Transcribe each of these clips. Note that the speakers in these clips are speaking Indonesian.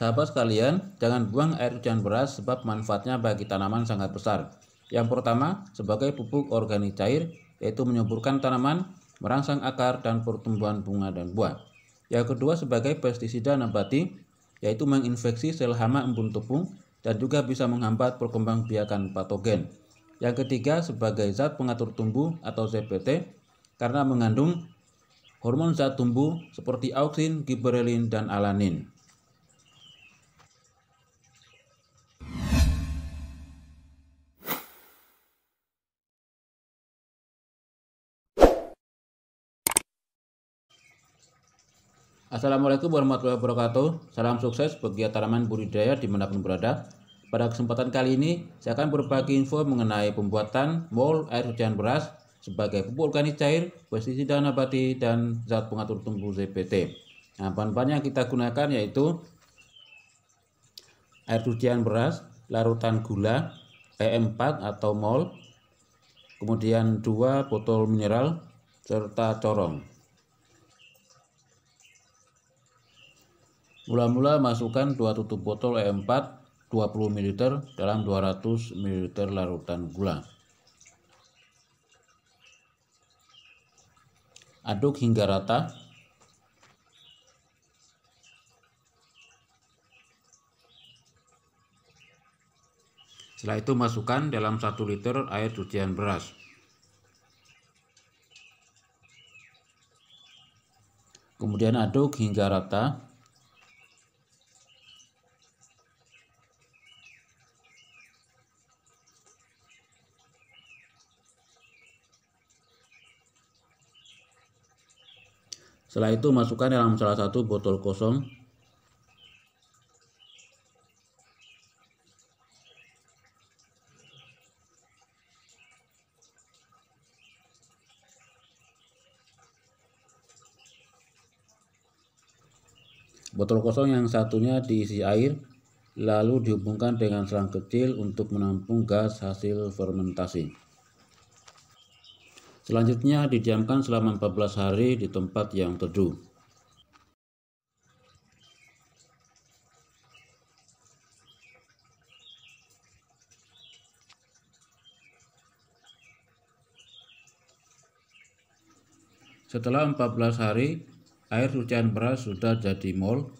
Sahabat sekalian, jangan buang air hujan beras sebab manfaatnya bagi tanaman sangat besar. Yang pertama, sebagai pupuk organik cair, yaitu menyuburkan tanaman, merangsang akar, dan pertumbuhan bunga dan buah. Yang kedua, sebagai pestisida nabati, yaitu menginfeksi sel hama embun tepung dan juga bisa menghambat perkembangbiakan patogen. Yang ketiga, sebagai zat pengatur tumbuh atau ZPT, karena mengandung hormon zat tumbuh seperti auksin, giberelin, dan alanin. Assalamualaikum warahmatullahi wabarakatuh. Salam sukses bagi tanaman budidaya dimanapun berada. Pada kesempatan kali ini, saya akan berbagi info mengenai pembuatan mol air hujan beras sebagai pupuk organik cair, pestisida nabati, dan zat pengatur tumbuh ZPT. Nah, bahan-bahan yang kita gunakan yaitu air cucian beras, larutan gula, pm 4 atau mol, kemudian dua botol mineral, serta corong. Mula-mula masukkan 2 tutup botol E4 20 ml dalam 200 ml larutan gula. Aduk hingga rata. Setelah itu masukkan dalam 1 liter air cucian beras. Kemudian aduk hingga rata. Setelah itu masukkan dalam salah satu botol kosong Botol kosong yang satunya diisi air, lalu dihubungkan dengan selang kecil untuk menampung gas hasil fermentasi. Selanjutnya didiamkan selama 14 hari di tempat yang teduh. Setelah 14 hari, air cucian beras sudah jadi mol.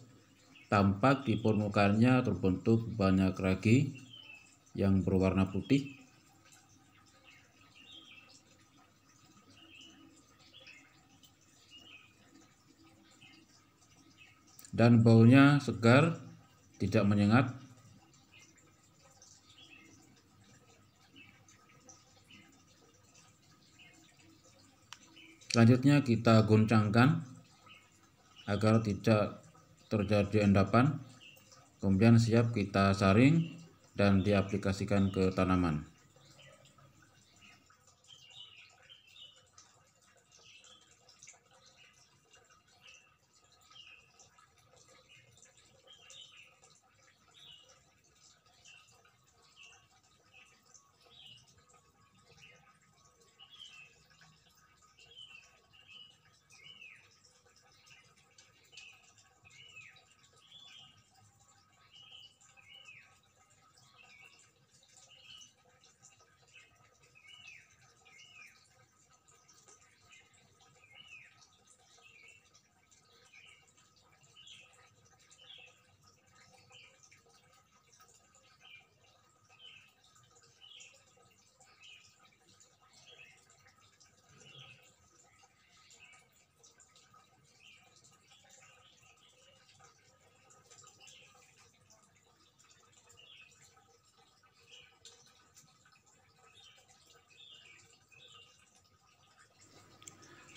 Tampak di permukaannya terbentuk banyak ragi yang berwarna putih dan baunya segar, tidak menyengat. Selanjutnya kita goncangkan agar tidak terjadi endapan. Kemudian siap kita saring dan diaplikasikan ke tanaman.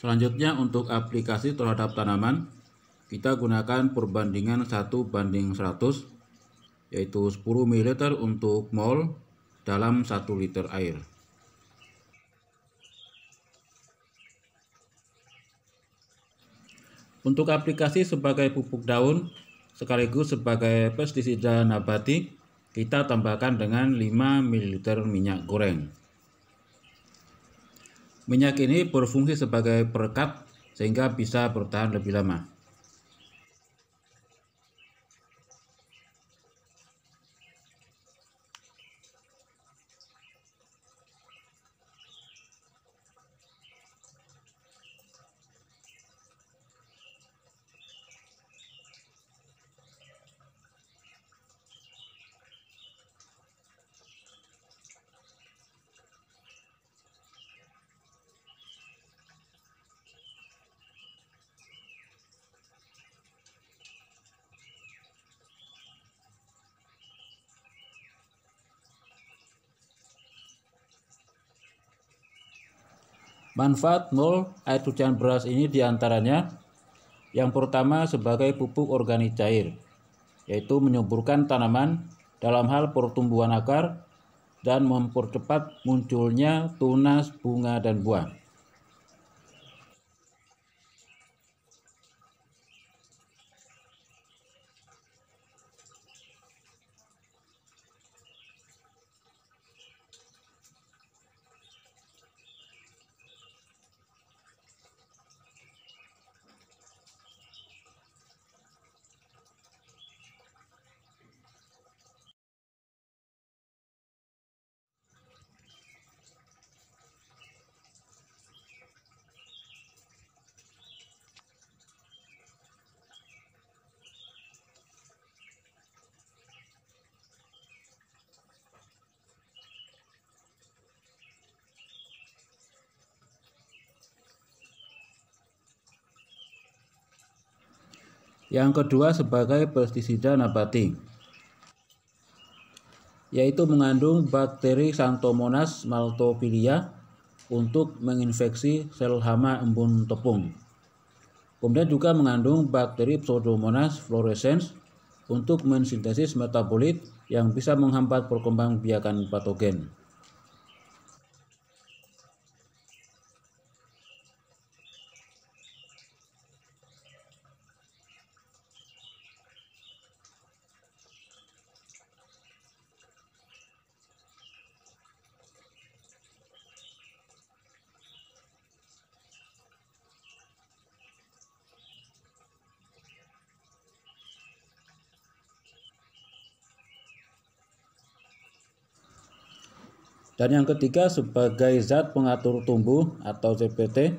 Selanjutnya untuk aplikasi terhadap tanaman, kita gunakan perbandingan 1 banding 100, yaitu 10 ml untuk mol dalam 1 liter air. Untuk aplikasi sebagai pupuk daun, sekaligus sebagai pestisida nabati, kita tambahkan dengan 5 ml minyak goreng. Minyak ini berfungsi sebagai perekat sehingga bisa bertahan lebih lama. Manfaat nol air cucian beras ini diantaranya yang pertama sebagai pupuk organik cair, yaitu menyuburkan tanaman dalam hal pertumbuhan akar dan mempercepat munculnya tunas bunga dan buah. Yang kedua sebagai pestisida nabati yaitu mengandung bakteri Santomonas maltophilia untuk menginfeksi sel hama embun tepung. Kemudian juga mengandung bakteri Pseudomonas fluorescens untuk mensintesis metabolit yang bisa menghambat perkembangbiakan patogen. Dan yang ketiga sebagai zat pengatur tumbuh atau CPT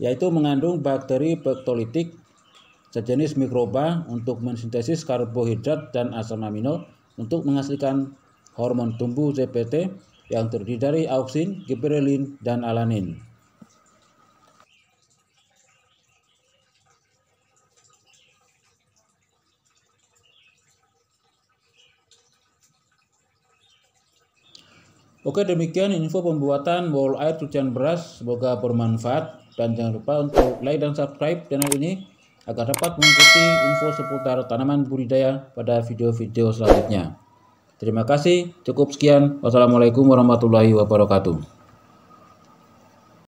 yaitu mengandung bakteri pektolitik sejenis mikroba untuk mensintesis karbohidrat dan asam amino untuk menghasilkan hormon tumbuh CPT yang terdiri dari auksin, gibberelin, dan alanin. Oke demikian info pembuatan bowl air cucian beras semoga bermanfaat dan jangan lupa untuk like dan subscribe channel ini agar dapat mengikuti info seputar tanaman budidaya pada video-video selanjutnya. Terima kasih, cukup sekian. Wassalamualaikum warahmatullahi wabarakatuh.